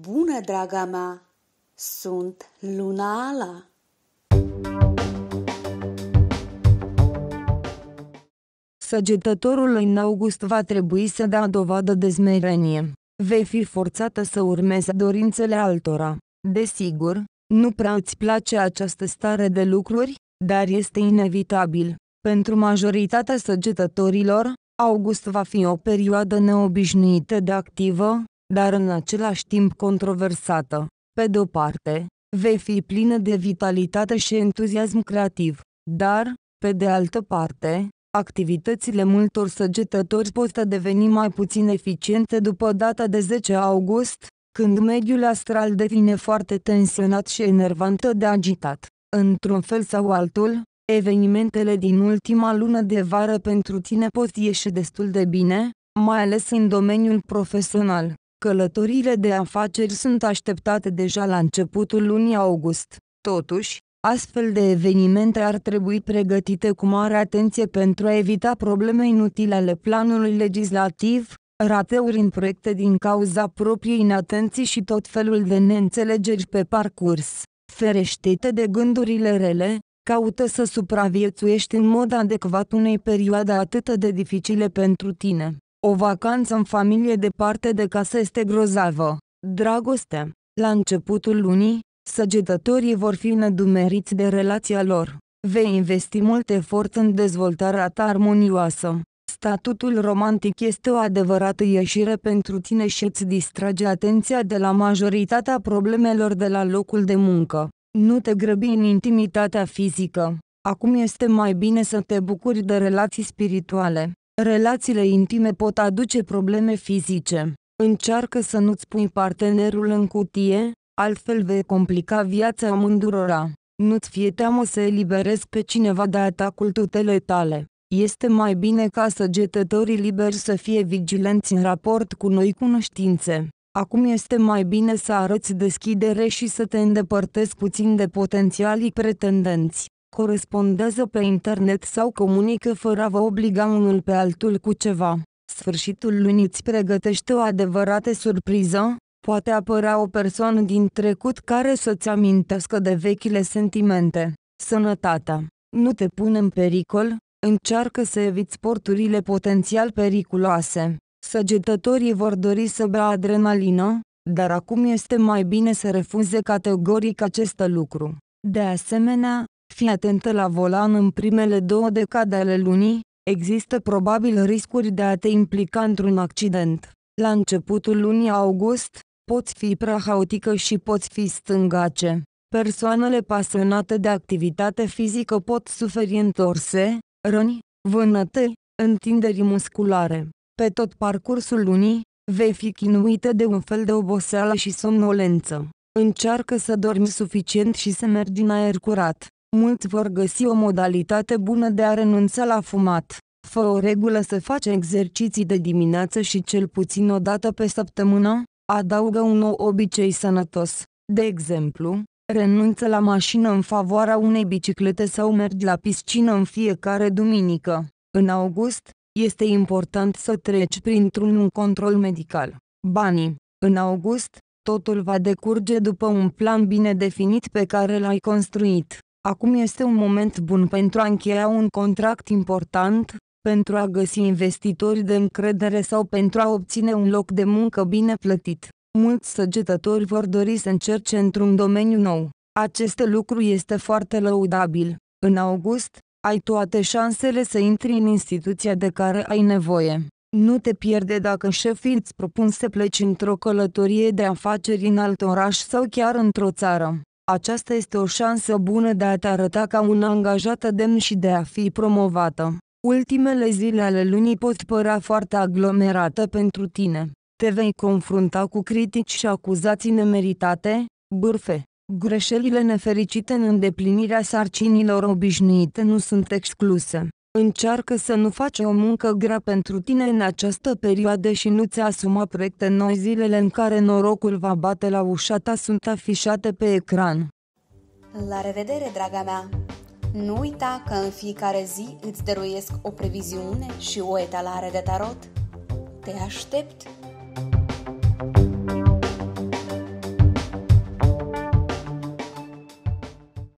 Bună, draga mea! Sunt Luna Ala! Săgetătorul în august va trebui să dea dovadă de zmerenie. Vei fi forțată să urmezi dorințele altora. Desigur, nu prea îți place această stare de lucruri, dar este inevitabil. Pentru majoritatea săgetătorilor, august va fi o perioadă neobișnuită de activă, dar în același timp controversată. Pe de-o parte, vei fi plină de vitalitate și entuziasm creativ, dar, pe de altă parte, activitățile multor săgetători pot deveni mai puțin eficiente după data de 10 august, când mediul astral devine foarte tensionat și enervant de agitat. Într-un fel sau altul, evenimentele din ultima lună de vară pentru tine pot ieși destul de bine, mai ales în domeniul profesional. Călătorile de afaceri sunt așteptate deja la începutul lunii august. Totuși, astfel de evenimente ar trebui pregătite cu mare atenție pentru a evita probleme inutile ale planului legislativ, rateuri în proiecte din cauza propriei inatenții și tot felul de neînțelegeri pe parcurs. Ferește-te de gândurile rele, caută să supraviețuiești în mod adecvat unei perioade atât de dificile pentru tine. O vacanță în familie departe de casă este grozavă. Dragoste. La începutul lunii, săgetătorii vor fi nedumeriți de relația lor. Vei investi mult efort în dezvoltarea ta armonioasă. Statutul romantic este o adevărată ieșire pentru tine și îți distrage atenția de la majoritatea problemelor de la locul de muncă. Nu te grăbi în intimitatea fizică. Acum este mai bine să te bucuri de relații spirituale. Relațiile intime pot aduce probleme fizice. Încearcă să nu-ți pui partenerul în cutie, altfel vei complica viața amândurora. Nu-ți fie teamă să eliberezi pe cineva de atacul tutele tale. Este mai bine ca săgetătorii liberi să fie vigilenți în raport cu noi cunoștințe. Acum este mai bine să arăți deschidere și să te îndepărtezi puțin de potențialii pretendenți corespondează pe internet sau comunică fără a vă obliga unul pe altul cu ceva. Sfârșitul lunii îți pregătește o adevărată surpriză, poate apărea o persoană din trecut care să-ți amintească de vechile sentimente. Sănătatea. Nu te pune în pericol, încearcă să eviți porturile potențial periculoase. Săgetătorii vor dori să bea adrenalină, dar acum este mai bine să refuze categoric acest lucru. De asemenea, Fii atentă la volan în primele două decade ale lunii, există probabil riscuri de a te implica într-un accident. La începutul lunii august, poți fi prea haotică și poți fi stângace. Persoanele pasionate de activitate fizică pot suferi întorse, răni, vânătăi, întinderi musculare. Pe tot parcursul lunii, vei fi chinuită de un fel de oboseală și somnolență. Încearcă să dormi suficient și să mergi în aer curat mulți vor găsi o modalitate bună de a renunța la fumat. Fă o regulă să faci exerciții de dimineață și cel puțin o dată pe săptămână, adaugă un nou obicei sănătos. De exemplu, renunță la mașină în favoarea unei biciclete sau mergi la piscină în fiecare duminică. În august, este important să treci printr-un control medical. Banii. În august, totul va decurge după un plan bine definit pe care l-ai construit. Acum este un moment bun pentru a încheia un contract important, pentru a găsi investitori de încredere sau pentru a obține un loc de muncă bine plătit. Mulți săgetători vor dori să încerce într-un domeniu nou. Acest lucru este foarte lăudabil. În august, ai toate șansele să intri în instituția de care ai nevoie. Nu te pierde dacă șefii îți propun să pleci într-o călătorie de afaceri în alt oraș sau chiar într-o țară. Aceasta este o șansă bună de a te arăta ca un angajat demn și de a fi promovată. Ultimele zile ale lunii pot părea foarte aglomerate pentru tine. Te vei confrunta cu critici și acuzații nemeritate, bârfe. Greșelile nefericite în îndeplinirea sarcinilor obișnuite nu sunt excluse. Încearcă să nu faci o muncă grea pentru tine în această perioadă și nu-ți asuma proiecte noi zilele în care norocul va bate la ușa ta sunt afișate pe ecran. La revedere, draga mea! Nu uita că în fiecare zi îți dăruiesc o previziune și o etalare de tarot. Te aștept!